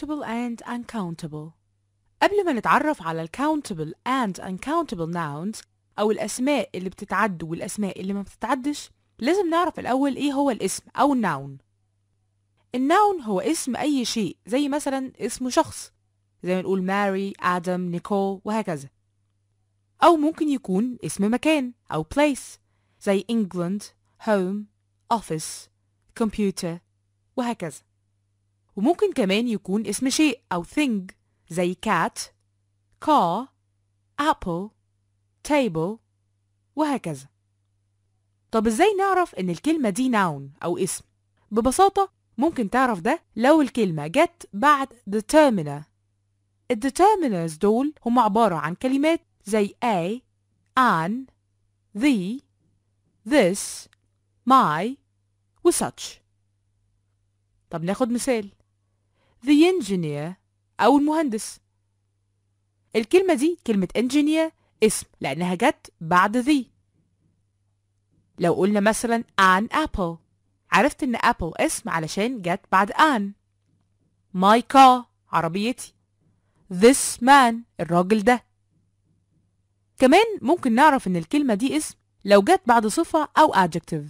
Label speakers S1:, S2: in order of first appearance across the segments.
S1: countable and uncountable قبل ما نتعرف على countable and uncountable nouns أو الأسماء اللي بتتعد والأسماء اللي ما بتتعدش لازم نعرف الأول إيه هو الاسم أو الناون الناون هو اسم أي شيء زي مثلا اسم شخص زي ما نقول ماري آدم نيكول وهكذا أو ممكن يكون اسم مكان أو place زي England, home, office, computer وهكذا وممكن كمان يكون اسم شيء أو thing زي cat car apple table وهكذا طب ازاي نعرف ان الكلمة دي noun أو اسم؟ ببساطة ممكن تعرف ده لو الكلمة جت بعد determiner الdeterminers دول هم عبارة عن كلمات زي a an the this my وsuch طب ناخد مثال the engineer أو المهندس الكلمة دي كلمة engineer اسم لأنها جت بعد the لو قلنا مثلا an apple عرفت إن apple اسم علشان جت بعد an my car عربيتي this man الراجل ده كمان ممكن نعرف إن الكلمة دي اسم لو جت بعد صفة أو adjective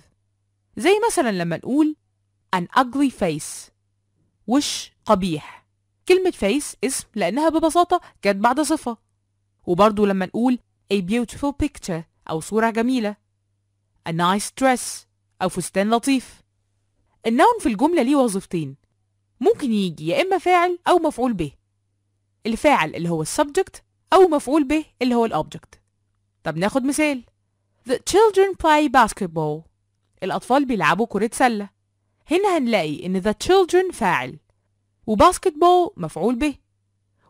S1: زي مثلا لما نقول an ugly face وش قبيح كلمة face اسم لأنها ببساطة جت بعد صفة وبرضه لما نقول a beautiful picture أو صورة جميلة a nice dress أو فستان لطيف النون في الجملة ليه وظيفتين ممكن يجي يا إما فاعل أو مفعول به الفاعل اللي هو السبجكت أو مفعول به اللي هو الأوبجكت طب ناخد مثال The children play basketball الأطفال بيلعبوا كرة سلة هنا هنلاقي ان the children فاعل وباسكت بول مفعول به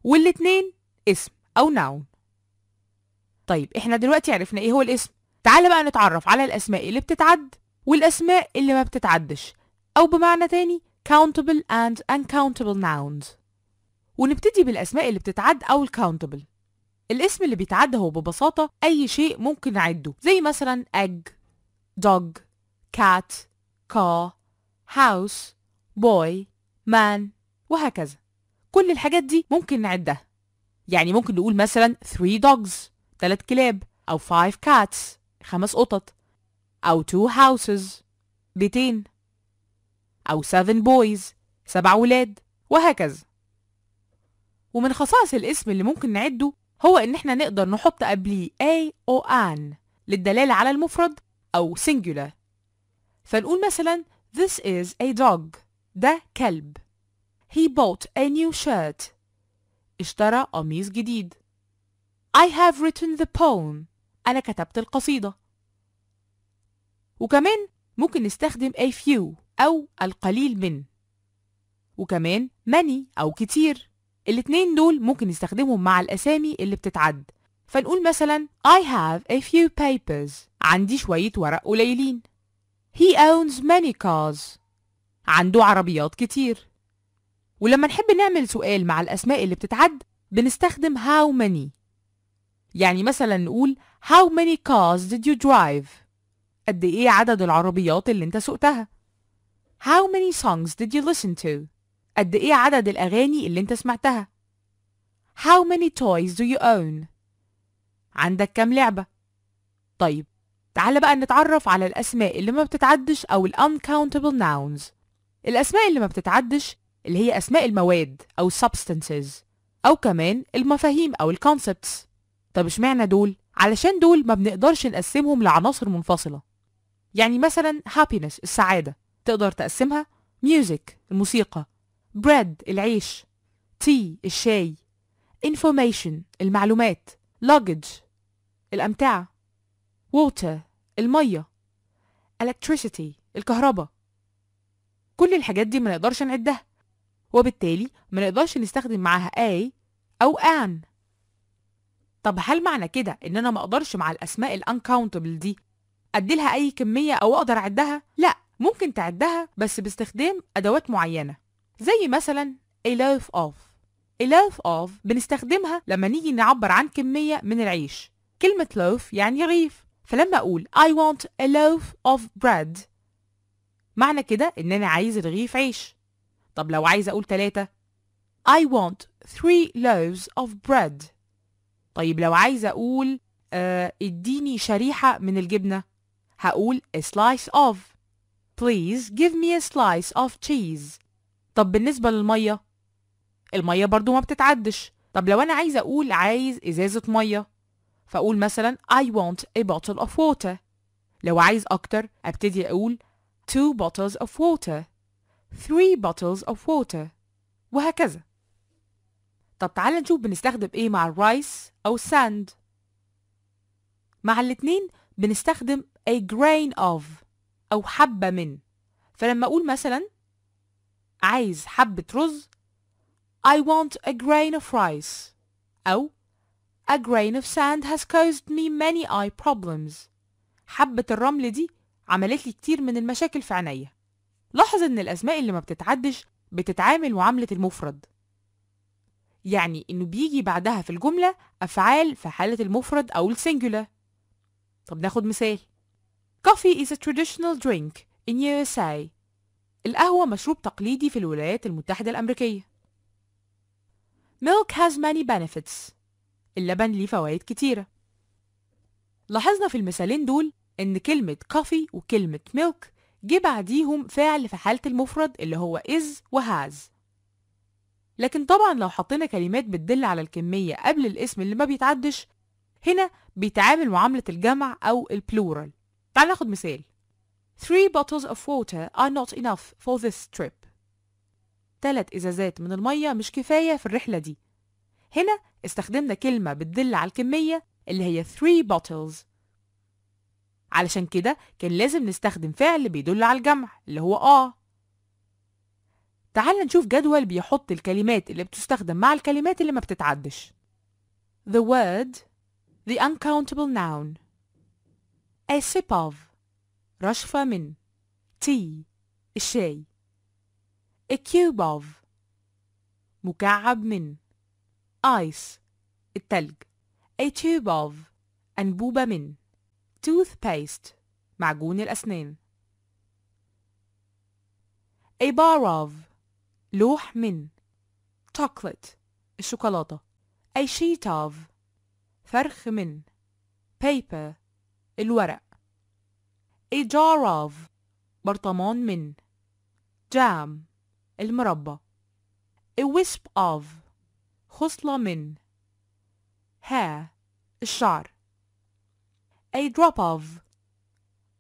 S1: والاتنين اسم أو noun طيب احنا دلوقتي عرفنا ايه هو الاسم تعال بقى نتعرف على الأسماء اللي بتتعد والأسماء اللي ما بتتعدش أو بمعنى تاني countable and uncountable nouns ونبتدي بالأسماء اللي بتتعد أو الكاونتبل الاسم اللي بيتعد هو ببساطة أي شيء ممكن نعده زي مثلا egg dog cat car house boy man وهكذا كل الحاجات دي ممكن نعدها يعني ممكن نقول مثلا 3 dogs 3 كلاب أو 5 cats 5 قطط أو 2 houses بيتين أو 7 boys 7 ولاد وهكذا ومن خصائص الاسم اللي ممكن نعده هو إن احنا نقدر نحط قبليه a أو an للدلالة على المفرد أو singular فنقول مثلا This is a dog. ده كلب. He bought a new shirt. اشترى قميص جديد. I have written the poem. أنا كتبت القصيدة. وكمان ممكن نستخدم a few أو القليل من. وكمان many أو كتير. الاتنين دول ممكن نستخدمهم مع الأسامي اللي بتتعد. فنقول مثلا I have a few papers. عندي شوية ورق قليلين. He owns many cars. عنده عربيات كتير. ولما نحب نعمل سؤال مع الأسماء اللي بتتعد بنستخدم how many. يعني مثلا نقول how many cars did you drive؟ قد إيه عدد العربيات اللي أنت سوقتها؟ how many songs did you listen to؟ قد إيه عدد الأغاني اللي أنت سمعتها؟ how many toys do you own؟ عندك كام لعبة؟ طيب تعال بقى نتعرف على الأسماء اللي ما بتتعدش أو الـ uncountable nouns الأسماء اللي ما بتتعدش اللي هي أسماء المواد أو substances أو كمان المفاهيم أو concepts طب اشمعنى دول؟ علشان دول ما بنقدرش نقسمهم لعناصر منفصلة يعني مثلا happiness السعادة تقدر تقسمها music الموسيقى bread العيش tea الشاي information المعلومات luggage الأمتعة water المية electricity الكهرباء كل الحاجات دي ما نقدرش نعدها وبالتالي ما نقدرش نستخدم معاها a أو an طب هل معنى كده إن أنا ما أقدرش مع الأسماء الأنكاونتبل دي أديلها أي كمية أو أقدر أعدها؟ لأ ممكن تعدها بس باستخدام أدوات معينة زي مثلا a loaf of a loaf of بنستخدمها لما نيجي نعبر عن كمية من العيش كلمة loaf يعني رغيف فلما اقول I want a loaf of bread معنى كده ان انا عايز رغيف عيش طب لو عايز اقول تلاتة I want three loaves of bread طيب لو عايز اقول آه اديني شريحة من الجبنة هقول a slice of please give me a slice of cheese طب بالنسبة للمية المية برضو ما بتتعدش طب لو انا عايز اقول عايز ازازة مية فأقول مثلا I want a bottle of water لو عايز أكتر أبتدي أقول two bottles of water three bottles of water وهكذا طب تعال نشوف بنستخدم ايه مع الرايس أو sand مع الاتنين بنستخدم a grain of أو حبة من فلما أقول مثلا عايز حبة رز I want a grain of rice أو A grain of sand has caused me many eye problems. حبة الرمل دي عملت لي كتير من المشاكل في عينيا. لاحظ إن الأسماء اللي ما بتتعدش بتتعامل معاملة المفرد. يعني إنه بيجي بعدها في الجملة أفعال في حالة المفرد أو السنجولار. طب ناخد مثال. Coffee is a traditional drink in USA. القهوة مشروب تقليدي في الولايات المتحدة الأمريكية. Milk has many benefits. اللبن ليه فوائد كتيرة لاحظنا في المثالين دول إن كلمة كافي وكلمة ميلك جه بعديهم فاعل في حالة المفرد اللي هو is وهاز لكن طبعا لو حطينا كلمات بتدل على الكمية قبل الاسم اللي ما بيتعدش هنا بيتعامل معاملة الجمع أو البلورال تعال ناخد مثال Three bottles of water are not enough for this trip ثلاث إزازات من المية مش كفاية في الرحلة دي هنا استخدمنا كلمة بتدل على الكمية اللي هي 3 bottles علشان كده كان لازم نستخدم فعل بيدل على الجمع اللي هو آه تعال نشوف جدول بيحط الكلمات اللي بتستخدم مع الكلمات اللي ما بتتعدش the word the uncountable noun a sip of رشفة من tea الشاي a cube of مكعب من ice التلج a tube of أنبوبة من toothpaste معجون الأسنان a bar of لوح من chocolate الشوكولاتة a sheet of فرخ من paper الورق a jar of برطمان من jam المربى a wisp of خصلة من ها الشعر a drop of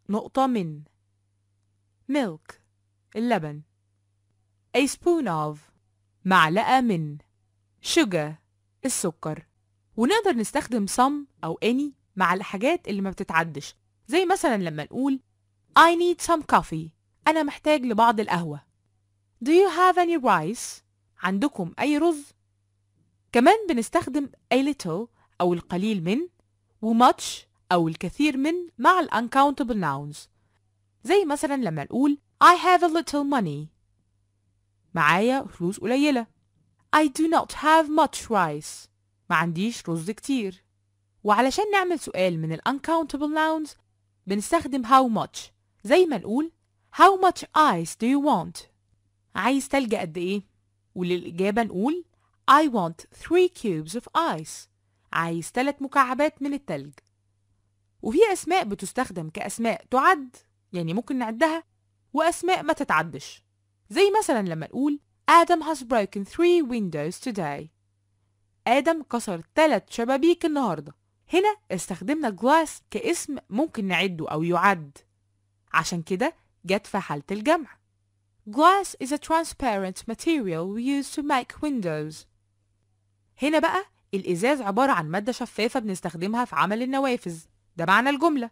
S1: نقطة من milk اللبن a spoon of معلقة من sugar السكر ونقدر نستخدم some أو any مع الحاجات اللي ما بتتعدش زي مثلا لما نقول I need some coffee أنا محتاج لبعض القهوة Do you have any rice؟ عندكم أي رز؟ كمان بنستخدم a little أو القليل من و much أو الكثير من مع ال uncountable nouns زي مثلا لما نقول I have a little money معايا فلوس قليلة I do not have much rice ما عنديش رز كتير وعلشان نعمل سؤال من ال uncountable nouns بنستخدم how much زي ما نقول How much ice do you want؟ عايز تلج قد إيه؟ وللإجابة نقول I want three cubes of ice عايز تلات مكعبات من التلج وفي أسماء بتستخدم كأسماء تعد يعني ممكن نعدها وأسماء ما تتعدش زي مثلا لما نقول آدم has broken three windows today آدم كسر تلات شبابيك النهاردة هنا استخدمنا glass كاسم ممكن نعده أو يعد عشان كده جت في حالة الجمع Glass is a transparent material we use to make windows هنا بقى الإزاز عبارة عن مادة شفافة بنستخدمها في عمل النوافذ ده معنى الجملة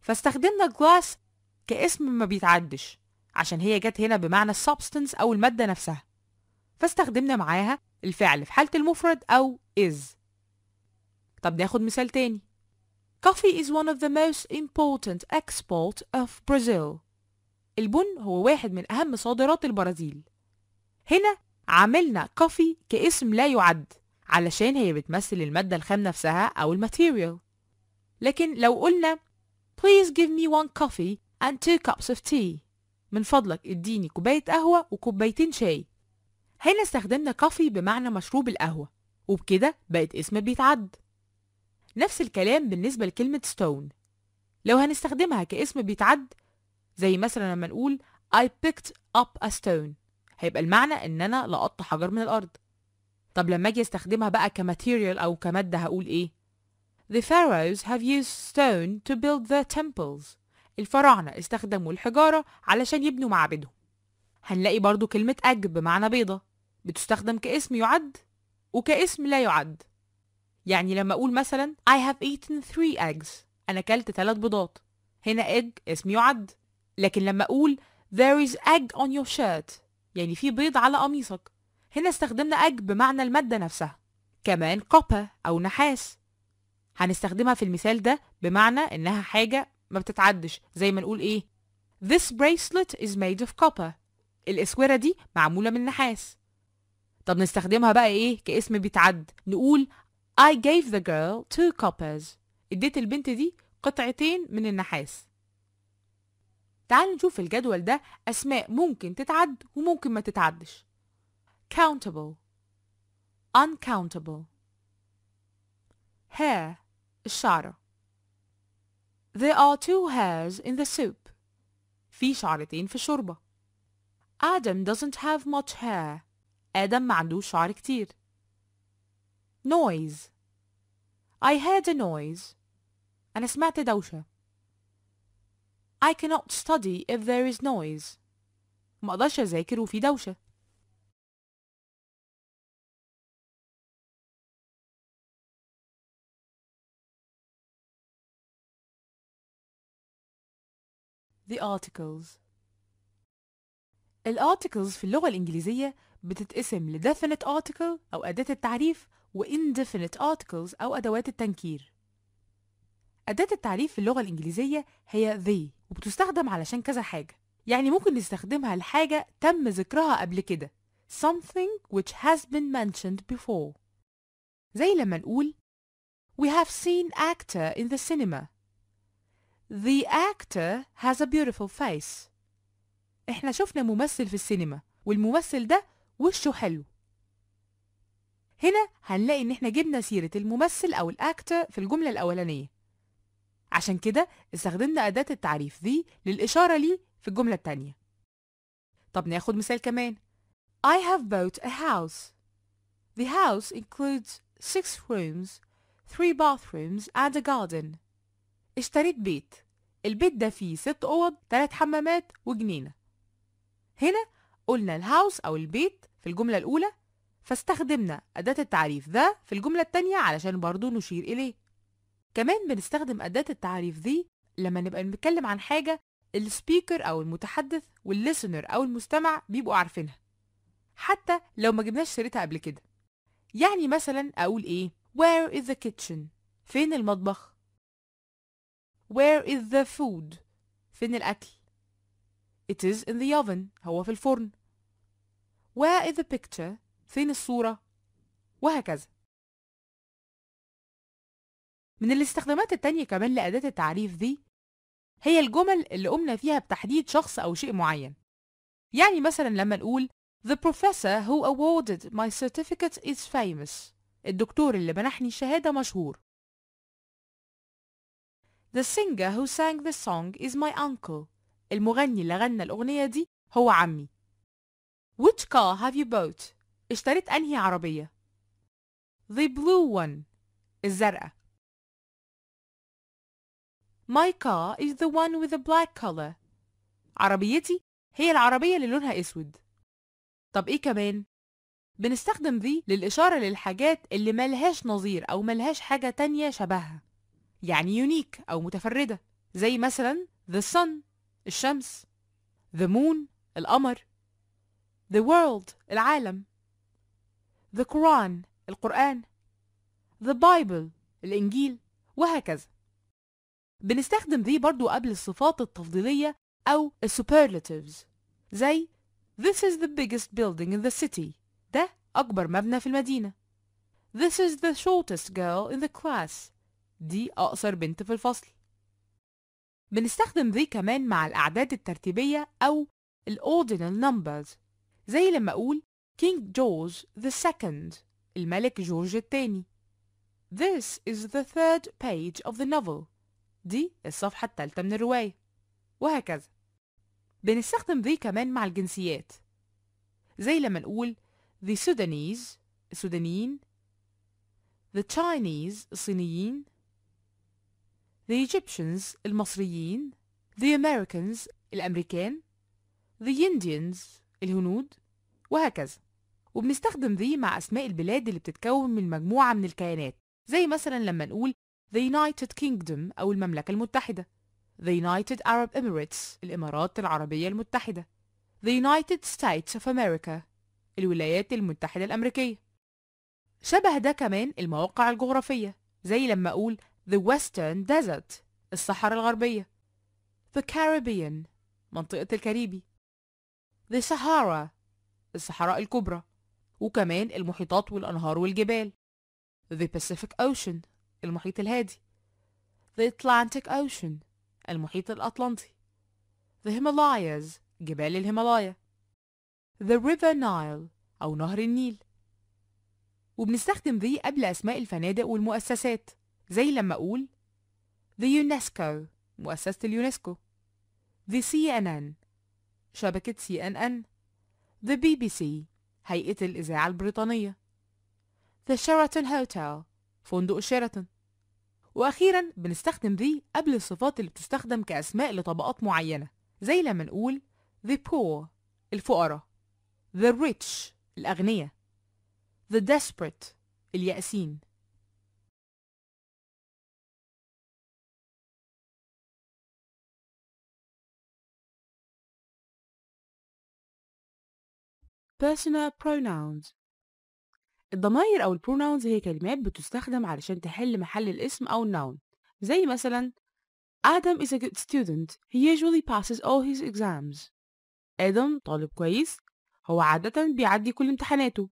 S1: فاستخدمنا جلاس كاسم ما بيتعدش عشان هي جت هنا بمعنى السبستنس أو المادة نفسها فاستخدمنا معاها الفعل في حالة المفرد أو is طب ناخد مثال تاني Coffee is one of the most important export of Brazil البن هو واحد من أهم صادرات البرازيل هنا عملنا كوفي كاسم لا يعد علشان هي بتمثل المادة الخام نفسها أو الماتيريال لكن لو قلنا please give me one coffee and two cups of tea من فضلك اديني كوباية قهوة وكوبايتين شاي هنا استخدمنا كوفي بمعنى مشروب القهوة وبكده بقت اسم بيتعد نفس الكلام بالنسبة لكلمة stone لو هنستخدمها كاسم بيتعد زي مثلا لما نقول I picked up a stone هيبقى المعنى ان انا لقطت حجر من الارض طب لما اجي استخدمها بقى كماتيريال او كماده هقول ايه The pharaohs have used stone to build their temples. الفراعنة استخدموا الحجارة علشان يبنوا معابدهم. هنلاقي برضو كلمة أج بمعنى بيضة بتستخدم كاسم يعد وكاسم لا يعد. يعني لما أقول مثلا I have eaten three eggs أنا كلت ثلاث بيضات. هنا egg اسم يعد. لكن لما أقول there is egg on your shirt يعني في بيض على قميصك هنا استخدمنا أج بمعنى المادة نفسها كمان قبة أو نحاس هنستخدمها في المثال ده بمعنى إنها حاجة ما بتتعدش زي ما نقول إيه This bracelet is made of copper الأسورة دي معمولة من نحاس طب نستخدمها بقى إيه كاسم بيتعد نقول I gave the girl two coppers اديت البنت دي قطعتين من النحاس تعال نشوف الجدول ده أسماء ممكن تتعد وممكن ما تتعدش countable uncountable hair الشعرة There are two hairs in the soup في شعرتين في الشوربة Adam doesn't have much hair آدم ما عندوش شعر كتير noise I heard a noise أنا سمعت دوشة I cannot study if there is noise ما اقدرش اذاكر
S2: وفي دوشه The articles articles
S1: في اللغة الإنجليزية بتتقسم definite article أو أداة التعريف و indefinite articles أو أدوات التنكير أداة التعريف في اللغة الإنجليزية هي they وبتستخدم علشان كذا حاجة يعني ممكن نستخدمها لحاجة تم ذكرها قبل كده something which has been mentioned before زي لما نقول We have seen actor in the cinema The actor has a beautiful face احنا شفنا ممثل في السينما والممثل ده وشه حلو هنا هنلاقي ان احنا جبنا سيرة الممثل او الاكتر في الجملة الاولانية عشان كده استخدمنا أداة التعريف the للإشارة ليه في الجملة التانية طب ناخد مثال كمان I have bought a house The house includes six rooms, three bathrooms and a garden اشتريت بيت البيت ده فيه ست أوض تلات حمامات وجنينة هنا قلنا الهاوس أو البيت في الجملة الأولى فاستخدمنا أداة التعريف ده في الجملة التانية علشان برضو نشير إليه كمان بنستخدم أداة التعريف دي لما نبقى بنتكلم عن حاجة السبيكر أو المتحدث والليسنر أو المستمع بيبقوا عارفينها حتى لو ما جبناش سيرتها قبل كده يعني مثلا أقول إيه Where is the kitchen؟ فين المطبخ؟ Where is the food؟ فين الأكل؟ It is in the oven هو في الفرن Where is the picture؟ فين الصورة؟ وهكذا من الاستخدامات التانية كمان لأداة التعريف دي هي الجمل اللي قمنا فيها بتحديد شخص أو شيء معين يعني مثلا لما نقول The professor who awarded my certificate is famous الدكتور اللي منحني الشهادة مشهور The singer who sang the song is my uncle. المغني اللي غنى الأغنية دي هو عمي. Which car have you bought? اشتريت أنهي عربية؟ The blue one. الزرقاء. My car is the one with the black color. عربيتي هي العربية اللي لونها أسود. طب إيه كمان؟ بنستخدم ذي للإشارة للحاجات اللي ملهاش نظير أو ملهاش حاجة تانية شبهها يعني يونيك أو متفردة زي مثلا the sun الشمس the moon القمر the world العالم the Quran القرآن the Bible الإنجيل وهكذا بنستخدم ذي برضو قبل الصفات التفضيلية أو superlatives زي This is the biggest building in the city ده أكبر مبنى في المدينة This is the shortest girl in the class دي أقصر بنت في الفصل بنستخدم ذي كمان مع الأعداد الترتيبية أو الordinal numbers زي لما أقول King George the second الملك جورج الثاني This is the third page of the novel دي الصفحة التالتة من الرواية وهكذا بنستخدم ذي كمان مع الجنسيات زي لما نقول the Sudanese السودانيين the Chinese الصينيين the Egyptians المصريين the Americans الأمريكان the Indians الهنود وهكذا وبنستخدم ذي مع أسماء البلاد اللي بتتكون من مجموعة من الكيانات زي مثلا لما نقول The United Kingdom أو المملكة المتحدة The United Arab Emirates الإمارات العربية المتحدة The United States of America الولايات المتحدة الأمريكية شبه ده كمان المواقع الجغرافية زي لما أقول The Western Desert الصحراء الغربية The Caribbean منطقة الكاريبي The Sahara الصحراء الكبرى وكمان المحيطات والأنهار والجبال The Pacific Ocean المحيط الهادي The Atlantic Ocean المحيط الأطلنطي The Himalayas جبال الهيمالايا The River Nile أو نهر النيل وبنستخدم ذي قبل أسماء الفنادق والمؤسسات زي لما أقول The UNESCO مؤسسة اليونسكو The CNN شبكة CNN The BBC هيئة الإذاعة البريطانية The Sheraton Hotel فندق شيراتون واخيرا بنستخدم ذي قبل الصفات اللي بتستخدم كاسماء لطبقات معينه زي لما نقول the poor الفقراء
S2: the rich الاغنياء the desperate اليأسين Personal pronouns الضمائر أو البروناونز هي كلمات
S1: بتستخدم علشان تحل محل الاسم أو النون زي مثلا Adam is a good student. He usually passes all his exams. آدم طالب كويس هو عادة بيعدي كل امتحاناته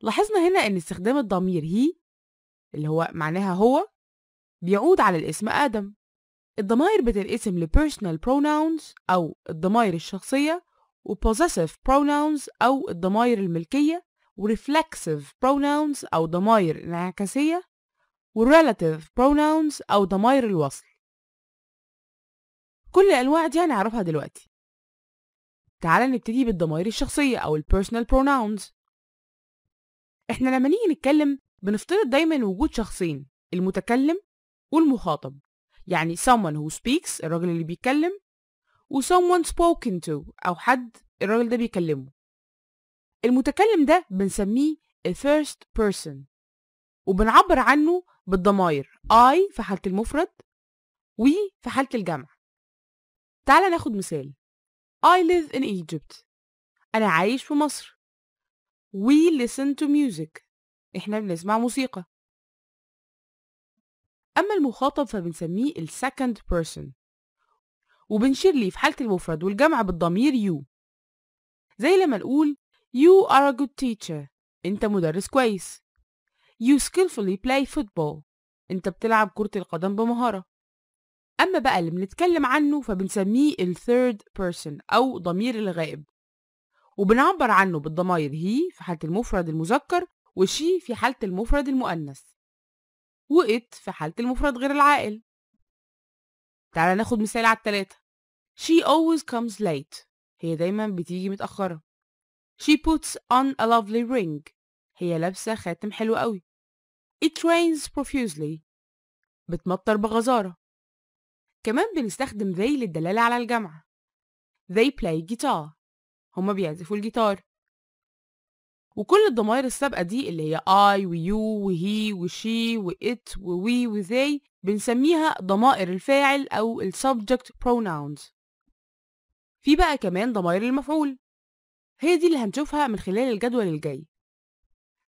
S1: لاحظنا هنا ان استخدام الضمير هي اللي هو معناها هو بيعود على الاسم آدم الضمائر بتنقسم ل personal pronouns أو الضمائر الشخصية وبوزيسيف pronouns أو الضمائر الملكية ورeflexive pronouns أو ضمائر انعكاسية relative pronouns أو ضمائر الوصل
S2: كل الأنواع دي هنعرفها دلوقتي تعال نبتدي بالضمائر الشخصية أو ال personal pronouns احنا لما نيجي
S1: نتكلم بنفترض دايما وجود شخصين المتكلم والمخاطب يعني someone who speaks الراجل اللي بيتكلم و someone spoken to أو حد الراجل ده بيكلمه المتكلم ده بنسميه ال first person وبنعبر عنه بالضماير I في حالة المفرد و في حالة الجمع تعالى ناخد مثال I live in Egypt أنا عايش في مصر We listen to music إحنا بنسمع موسيقى أما المخاطب فبنسميه second person وبنشير ليه في حالة المفرد والجمع بالضمير يو زي لما نقول You are a good teacher أنت مدرس كويس You skillfully play football أنت بتلعب كرة القدم بمهارة أما بقى اللي بنتكلم عنه فبنسميه ال third person أو ضمير الغائب وبنعبر عنه بالضمائر هي في حالة المفرد المذكر وشي في حالة المفرد المؤنث وإت في حالة المفرد غير العائل تعالى ناخد مثال على التلاتة She always comes late هي دايما بتيجي متأخرة She puts on a lovely ring هي لابسة خاتم حلو قوي It rains profusely بتمطر بغزارة كمان بنستخدم they للدلالة على الجمع They play guitar هما بيعزفوا الجيتار وكل الضمائر السابقة دي اللي هي I و you و he و she و it و we و they بنسميها ضمائر الفاعل أو الـ subject pronouns في بقى كمان ضمائر المفعول
S2: هي دي اللي هنشوفها من خلال الجدول الجاي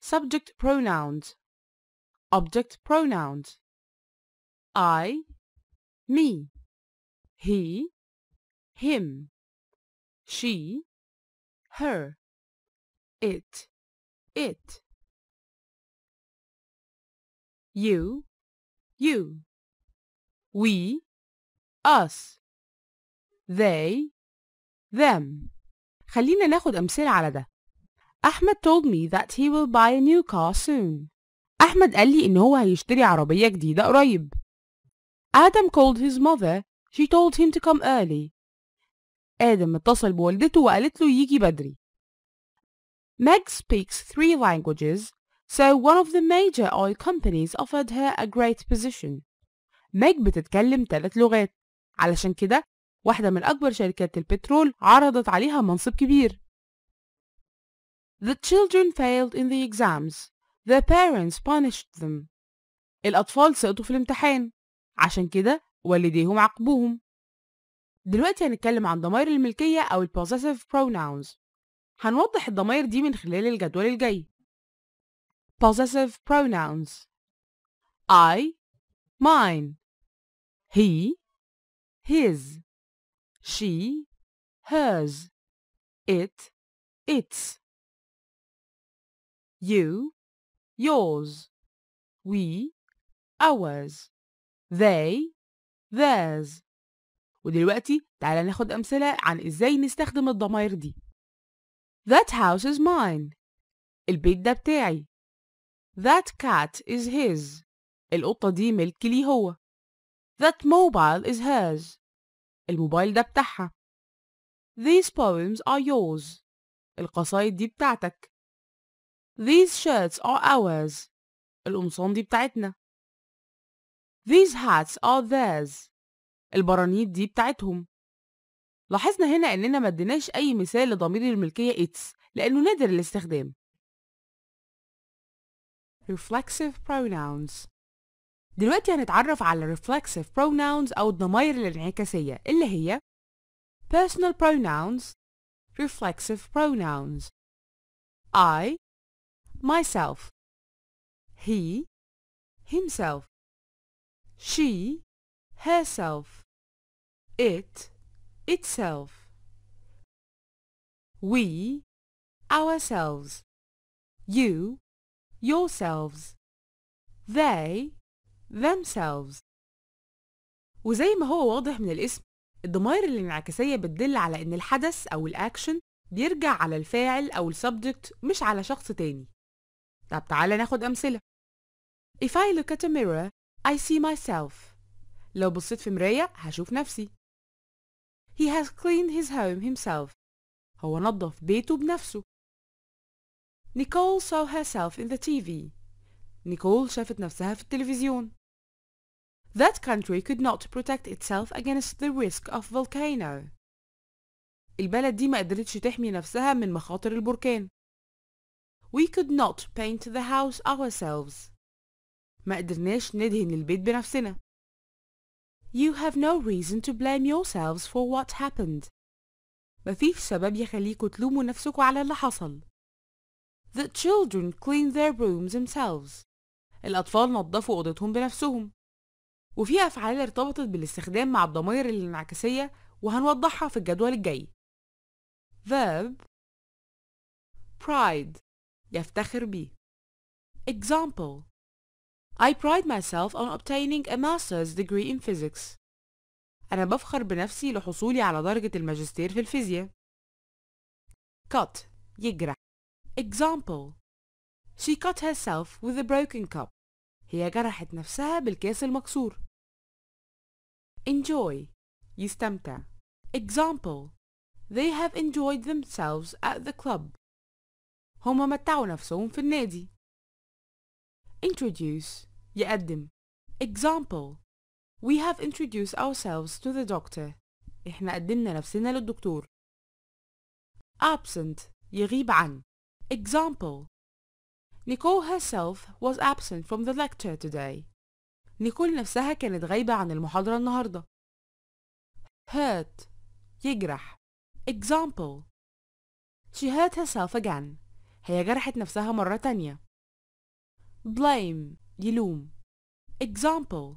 S2: subject pronouns object pronouns I me he him she her it it you you, we, us, they, them.
S1: خلينا ناخد أمثلة على ده. Ahmed told me that he will buy a new car soon. أحمد قال لي إن هو هيشتري عربية جديدة قريب. Adam called his mother. She told him to come early. آدم اتصل بوالدته وقالت له يجي بدري. Meg speaks three languages So one of the major oil companies offered her a great position. Meg بتتكلم ثلاث لغات علشان كده واحدة من أكبر شركات البترول عرضت عليها منصب كبير. The children failed in the exams. Their parents punished them. الأطفال سقطوا في الامتحان عشان كده والديهم عاقبوهم. دلوقتي هنتكلم عن ضمائر الملكية أو possessive pronouns. هنوضح الضمائر دي من خلال الجدول الجاي. Possessive
S2: pronouns. I, mine. He, his. She, hers. It, its. You, yours. We, ours. They,
S1: theirs. ودلوقتي تعالى ناخد أمثلة عن إزاي نستخدم الضمائر دي. That house is mine. البيت ده بتاعي. That cat is his. القطة دي ملك ليه هو. That mobile is hers. الموبايل ده بتاعها. These poems are yours. القصايد دي بتاعتك. These shirts are ours. القمصان دي بتاعتنا. These hats are theirs. البرانيت دي بتاعتهم. لاحظنا هنا اننا ما اديناش اي مثال لضمير الملكية its لانه نادر الاستخدام reflexive pronouns دلوقتي هنتعرف على reflexive pronouns أو الضمائر الانعكاسية اللي هي personal pronouns
S2: reflexive pronouns I myself he himself she herself it itself we ourselves you yourselves they themselves
S1: وزي ما هو واضح من الاسم الضمائر الانعكاسية بتدل على إن الحدث أو الأكشن بيرجع على الفاعل أو السبجكت مش على شخص تاني طب تعالى ناخد أمثلة If I look at a mirror I see myself لو بصيت في مراية هشوف نفسي He has cleaned his home himself هو نظف بيته بنفسه Nicole saw herself in the TV. Nicole شافت نفسها في التلفزيون. That country could not protect itself against the risk of volcano. البلد دي ما قدرتش تحمي نفسها من مخاطر البركان. We could not paint the house ourselves. ما قدرناش ندهن البيت بنفسنا. You have no reason to blame yourselves for what happened. مفيش سبب يخليكوا تلوموا نفسكوا على اللي حصل. The children clean their rooms themselves. الأطفال نظفوا أوضتهم بنفسهم. وفي أفعال ارتبطت بالاستخدام مع الضمائر الانعكاسية وهنوضحها في الجدول الجاي. verb pride يفتخر بي. example I pride myself on obtaining a master's degree in physics. أنا بفخر بنفسي لحصولي على درجة الماجستير في الفيزياء. cut يجرح Example She cut herself with a broken cup. هي جرحت نفسها بالكاس المكسور. Enjoy يستمتع. Example They have enjoyed themselves at the club. هما متعوا نفسهم في النادي. Introduce يقدم. Example We have introduced ourselves to the doctor. احنا قدمنا نفسنا للدكتور. Absent يغيب عن. Example Nicole herself was absent from the lecture today. Nicole نفسها كانت غايبة عن المحاضرة النهاردة. hurt يجرح example she hurt herself again هي جرحت نفسها مرة تانية
S2: blame يلوم example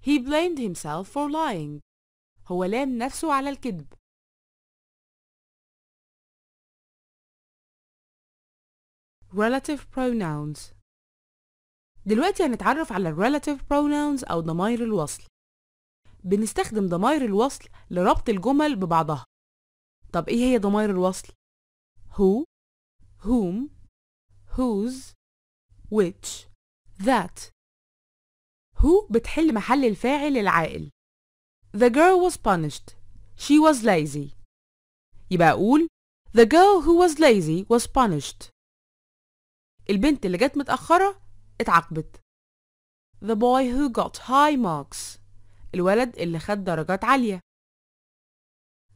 S2: he blamed himself for lying هو لام نفسه على الكذب relative pronouns دلوقتي هنتعرف على ال relative pronouns أو ضمائر الوصل
S1: بنستخدم ضمائر الوصل لربط الجمل ببعضها طب إيه هي ضمائر الوصل؟
S2: who whom whose which that who بتحل محل الفاعل العائل
S1: The girl was punished She was lazy يبقى أقول The girl who was lazy was punished البنت اللي جت متأخرة اتعاقبت The boy who got high marks الولد اللي خد درجات عالية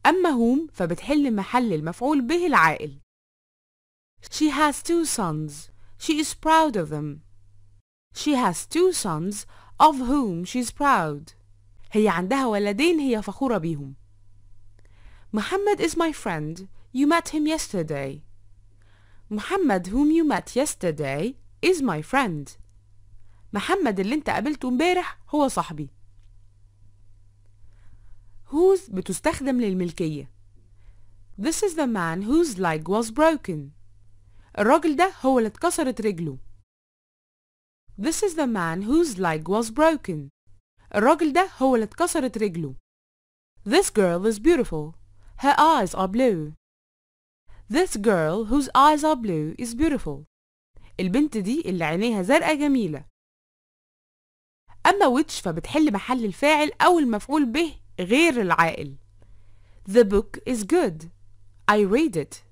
S1: أما هوم فبتحل محل المفعول به العائل She has two sons. She is proud of them. She has two sons of whom she is proud. هي عندها ولدين هي فخورة بيهم. محمد is my friend. You met him yesterday. محمد whom you met yesterday is my friend محمد اللي انت قابلته امبارح هو صاحبي whose بتستخدم للملكية This is the man whose leg was broken الراجل ده هو اللي اتكسرت رجله This is the man whose leg was broken الراجل ده هو اللي اتكسرت رجله This girl is beautiful Her eyes are blue This girl whose eyes are blue is beautiful. البنت دي اللي عينيها زرقاء جميلة. أما which فبتحل محل الفاعل أو المفعول به غير العائل. The book is good. I read it.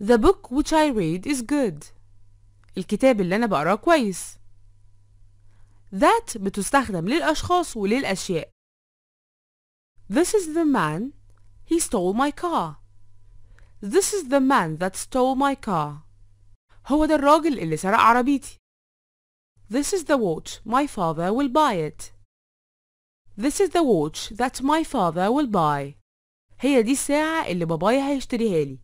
S1: The book which I read is good. الكتاب اللي أنا بقراه كويس. That بتستخدم للأشخاص وللأشياء. This is the man. He stole my car. This is the man that stole my car. هو ده الراجل اللي سرق عربيتي. This is the watch my father will buy it. This is the watch
S2: that my father will buy. هي دي الساعة اللي بابايا هيشتريها لي.